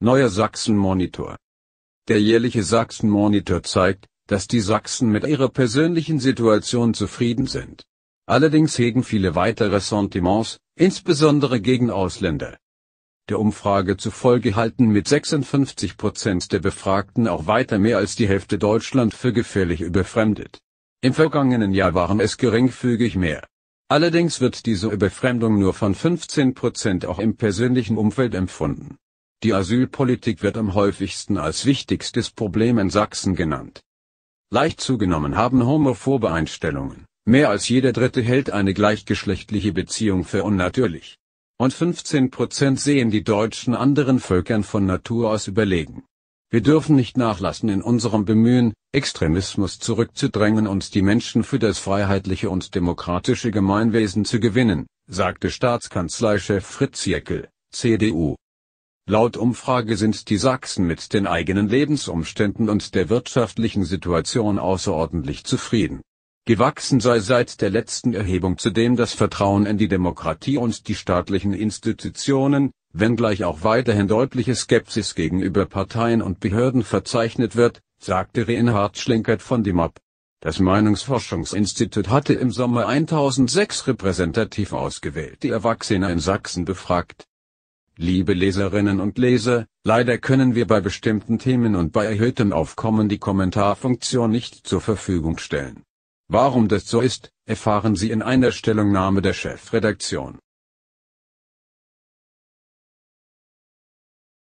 Neuer Sachsenmonitor. Der jährliche Sachsenmonitor zeigt, dass die Sachsen mit ihrer persönlichen Situation zufrieden sind. Allerdings hegen viele weitere Sentiments, insbesondere gegen Ausländer. Der Umfrage zufolge halten mit 56 Prozent der Befragten auch weiter mehr als die Hälfte Deutschland für gefährlich überfremdet. Im vergangenen Jahr waren es geringfügig mehr. Allerdings wird diese Überfremdung nur von 15 Prozent auch im persönlichen Umfeld empfunden. Die Asylpolitik wird am häufigsten als wichtigstes Problem in Sachsen genannt. Leicht zugenommen haben homophobe Einstellungen, mehr als jeder Dritte hält eine gleichgeschlechtliche Beziehung für unnatürlich. Und 15 Prozent sehen die Deutschen anderen Völkern von Natur aus überlegen. Wir dürfen nicht nachlassen in unserem Bemühen, Extremismus zurückzudrängen und die Menschen für das freiheitliche und demokratische Gemeinwesen zu gewinnen, sagte Staatskanzleichef Fritz Jeckel, CDU. Laut Umfrage sind die Sachsen mit den eigenen Lebensumständen und der wirtschaftlichen Situation außerordentlich zufrieden. Gewachsen sei seit der letzten Erhebung zudem das Vertrauen in die Demokratie und die staatlichen Institutionen, wenngleich auch weiterhin deutliche Skepsis gegenüber Parteien und Behörden verzeichnet wird, sagte Reinhard Schlinkert von dem Ab. Das Meinungsforschungsinstitut hatte im Sommer 1006 repräsentativ ausgewählte Erwachsene in Sachsen befragt Liebe Leserinnen und Leser, leider können wir bei bestimmten Themen und bei erhöhtem Aufkommen die Kommentarfunktion nicht zur Verfügung stellen. Warum das so ist, erfahren Sie in einer Stellungnahme der Chefredaktion.